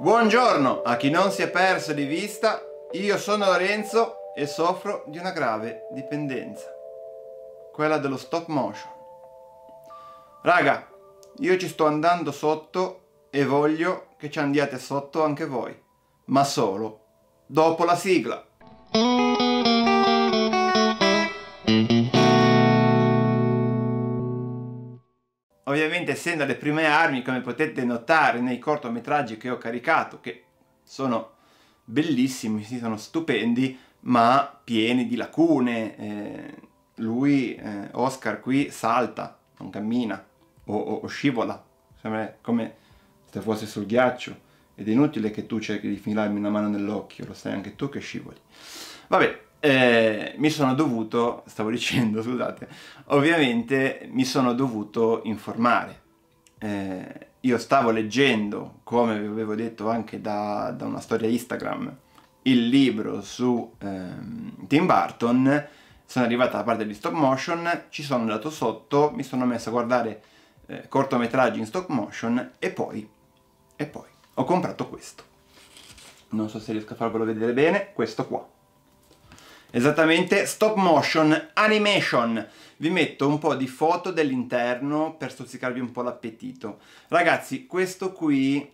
Buongiorno a chi non si è perso di vista, io sono Lorenzo e soffro di una grave dipendenza, quella dello stop motion. Raga, io ci sto andando sotto e voglio che ci andiate sotto anche voi, ma solo dopo la sigla. ovviamente essendo le prime armi come potete notare nei cortometraggi che ho caricato che sono bellissimi, sì, sono stupendi ma pieni di lacune eh, lui, eh, Oscar qui, salta, non cammina o, o, o scivola sembra come se fosse sul ghiaccio ed è inutile che tu cerchi di filarmi una mano nell'occhio, lo sai anche tu che scivoli vabbè eh, mi sono dovuto, stavo dicendo, scusate, ovviamente mi sono dovuto informare. Eh, io stavo leggendo, come vi avevo detto anche da, da una storia Instagram, il libro su ehm, Tim Burton, sono arrivata alla parte di stop motion, ci sono andato sotto, mi sono messo a guardare eh, cortometraggi in stop motion e poi, e poi ho comprato questo. Non so se riesco a farvelo vedere bene, questo qua. Esattamente, stop motion, animation. Vi metto un po' di foto dell'interno per stuzzicarvi un po' l'appetito. Ragazzi, questo qui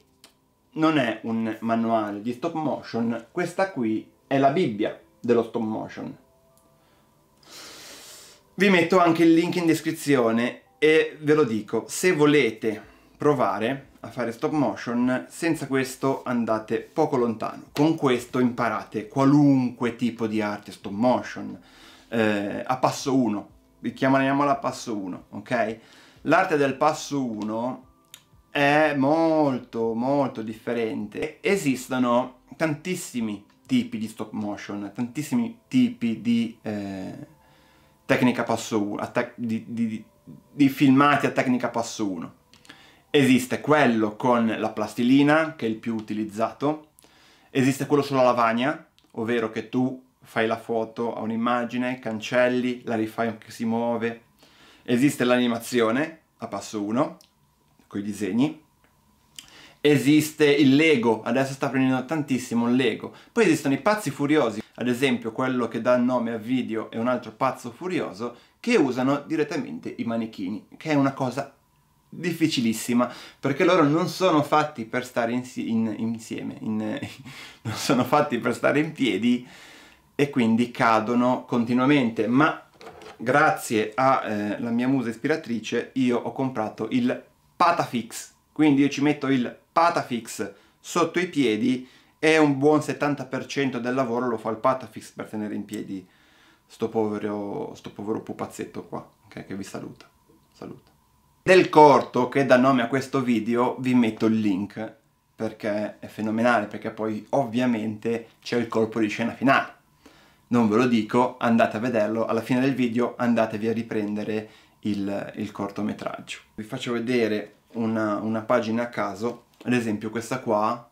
non è un manuale di stop motion, questa qui è la Bibbia dello stop motion. Vi metto anche il link in descrizione e ve lo dico, se volete provare a fare stop motion, senza questo andate poco lontano. Con questo imparate qualunque tipo di arte stop motion, eh, a passo 1, chiamiamola passo 1, ok? L'arte del passo 1 è molto molto differente. Esistono tantissimi tipi di stop motion, tantissimi tipi di eh, tecnica passo 1, di, di, di, di filmati a tecnica passo 1 Esiste quello con la plastilina, che è il più utilizzato, esiste quello sulla lavagna, ovvero che tu fai la foto a un'immagine, cancelli, la rifai che si muove. Esiste l'animazione, a passo 1, con i disegni. Esiste il Lego, adesso sta prendendo tantissimo il Lego. Poi esistono i pazzi furiosi, ad esempio quello che dà il nome a video è un altro pazzo furioso, che usano direttamente i manichini, che è una cosa difficilissima perché loro non sono fatti per stare in, in, insieme, in, non sono fatti per stare in piedi e quindi cadono continuamente. Ma grazie alla eh, mia musa ispiratrice io ho comprato il Patafix, quindi io ci metto il Patafix sotto i piedi e un buon 70% del lavoro lo fa il Patafix per tenere in piedi sto povero, sto povero pupazzetto qua, okay, che vi saluta. Saluta del corto che dà nome a questo video vi metto il link perché è fenomenale, perché poi ovviamente c'è il colpo di scena finale. Non ve lo dico, andate a vederlo, alla fine del video andatevi a riprendere il, il cortometraggio. Vi faccio vedere una, una, pagina a caso, ad esempio questa qua,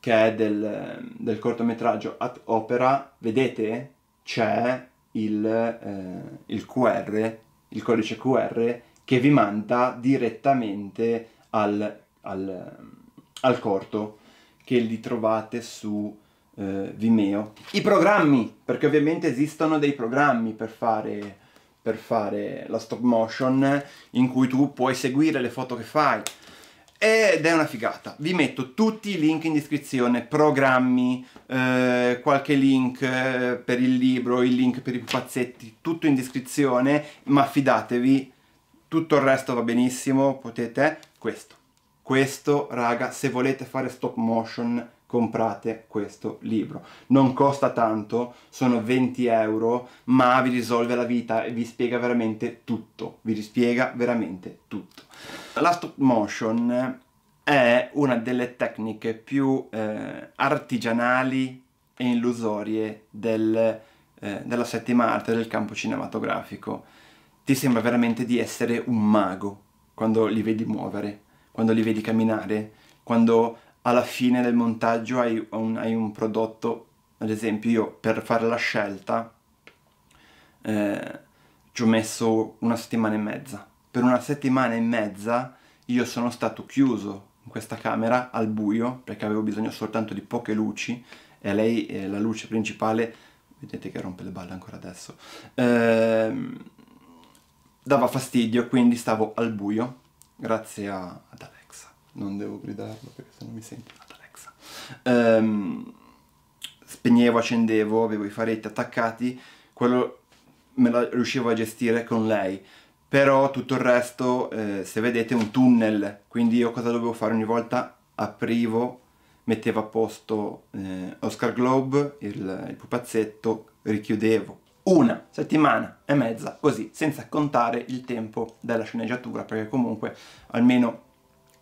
che è del, del cortometraggio At Opera, vedete? C'è il, eh, il QR, il codice QR che vi manda direttamente al, al, al corto che li trovate su eh, Vimeo. I programmi, perché ovviamente esistono dei programmi per fare, per fare la stop motion in cui tu puoi seguire le foto che fai ed è una figata. Vi metto tutti i link in descrizione, programmi, eh, qualche link eh, per il libro, il link per i pupazzetti, tutto in descrizione, ma fidatevi, tutto il resto va benissimo, potete questo. Questo, raga, se volete fare stop motion, comprate questo libro. Non costa tanto, sono 20 euro, ma vi risolve la vita e vi spiega veramente tutto. Vi rispiega veramente tutto. La stop motion è una delle tecniche più eh, artigianali e illusorie del, eh, della settima arte del campo cinematografico ti sembra veramente di essere un mago quando li vedi muovere, quando li vedi camminare, quando alla fine del montaggio hai un, hai un prodotto, ad esempio io per fare la scelta eh, ci ho messo una settimana e mezza. Per una settimana e mezza io sono stato chiuso in questa camera al buio perché avevo bisogno soltanto di poche luci e lei, è la luce principale, vedete che rompe le balle ancora adesso, ehm, dava fastidio, quindi stavo al buio, grazie a, ad Alexa. Non devo gridarlo perché se non mi senti ad Alexa. Ehm, spegnevo, accendevo, avevo i faretti attaccati, quello me la riuscivo a gestire con lei. Però tutto il resto, eh, se vedete, è un tunnel, quindi io cosa dovevo fare ogni volta? Aprivo, mettevo a posto eh, Oscar Globe, il, il pupazzetto, richiudevo, una settimana e mezza così, senza contare il tempo della sceneggiatura, perché comunque almeno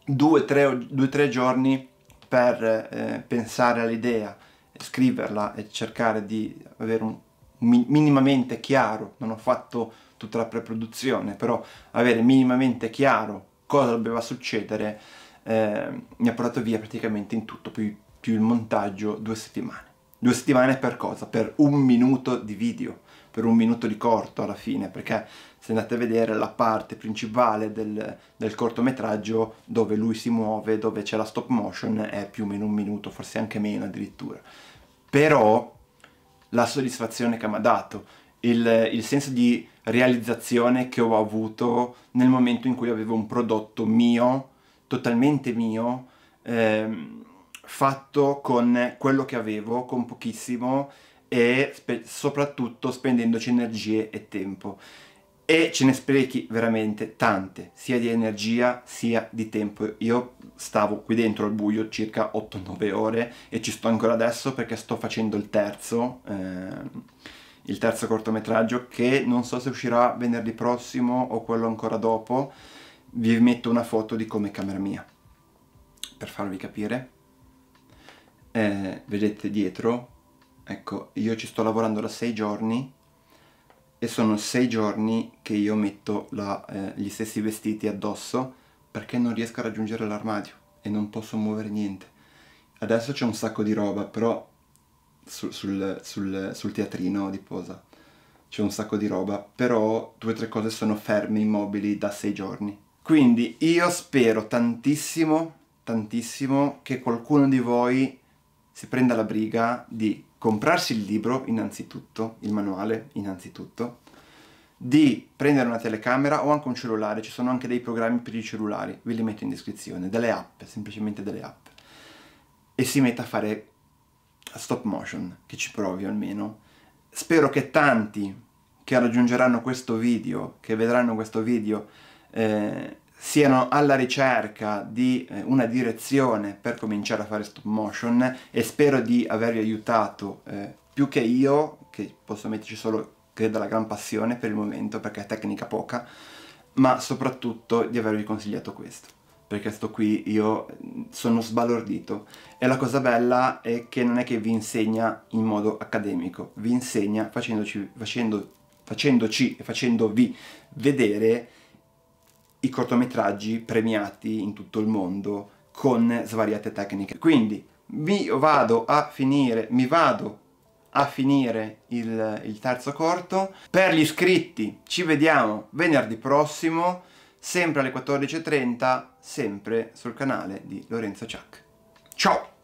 due 2 tre giorni per eh, pensare all'idea, scriverla e cercare di avere un minimamente chiaro, non ho fatto tutta la preproduzione, però avere minimamente chiaro cosa doveva succedere eh, mi ha portato via praticamente in tutto, più, più il montaggio, due settimane. Due settimane per cosa? Per un minuto di video per un minuto di corto alla fine, perché se andate a vedere la parte principale del, del cortometraggio dove lui si muove, dove c'è la stop motion, è più o meno un minuto, forse anche meno addirittura. Però la soddisfazione che mi ha dato, il, il senso di realizzazione che ho avuto nel momento in cui avevo un prodotto mio, totalmente mio, ehm, fatto con quello che avevo, con pochissimo, e spe soprattutto spendendoci energie e tempo. E ce ne sprechi veramente tante, sia di energia sia di tempo. Io stavo qui dentro al buio circa 8-9 ore e ci sto ancora adesso perché sto facendo il terzo, ehm, il terzo cortometraggio che non so se uscirà venerdì prossimo o quello ancora dopo. Vi metto una foto di come camera mia per farvi capire. Eh, vedete dietro ecco io ci sto lavorando da sei giorni e sono sei giorni che io metto la, eh, gli stessi vestiti addosso perché non riesco a raggiungere l'armadio e non posso muovere niente adesso c'è un sacco di roba però sul, sul, sul, sul teatrino di posa c'è un sacco di roba, però due o tre cose sono ferme, immobili da sei giorni. Quindi io spero tantissimo, tantissimo che qualcuno di voi si prenda la briga di comprarsi il libro innanzitutto, il manuale innanzitutto, di prendere una telecamera o anche un cellulare, ci sono anche dei programmi per i cellulari, ve li metto in descrizione, delle app, semplicemente delle app, e si metta a fare stop motion, che ci provi almeno. Spero che tanti che raggiungeranno questo video, che vedranno questo video, eh, siano alla ricerca di eh, una direzione per cominciare a fare stop motion e spero di avervi aiutato eh, più che io, che posso metterci solo credo la gran passione per il momento perché è tecnica poca, ma soprattutto di avervi consigliato questo perché sto qui io mm, sono sbalordito e la cosa bella è che non è che vi insegna in modo accademico, vi insegna facendoci, facendo, facendoci e facendovi vedere i cortometraggi premiati in tutto il mondo con svariate tecniche. Quindi mi vado a finire, mi vado a finire il, il terzo corto. Per gli iscritti ci vediamo venerdì prossimo, sempre alle 14.30, sempre sul canale di Lorenzo Ciac. Ciao!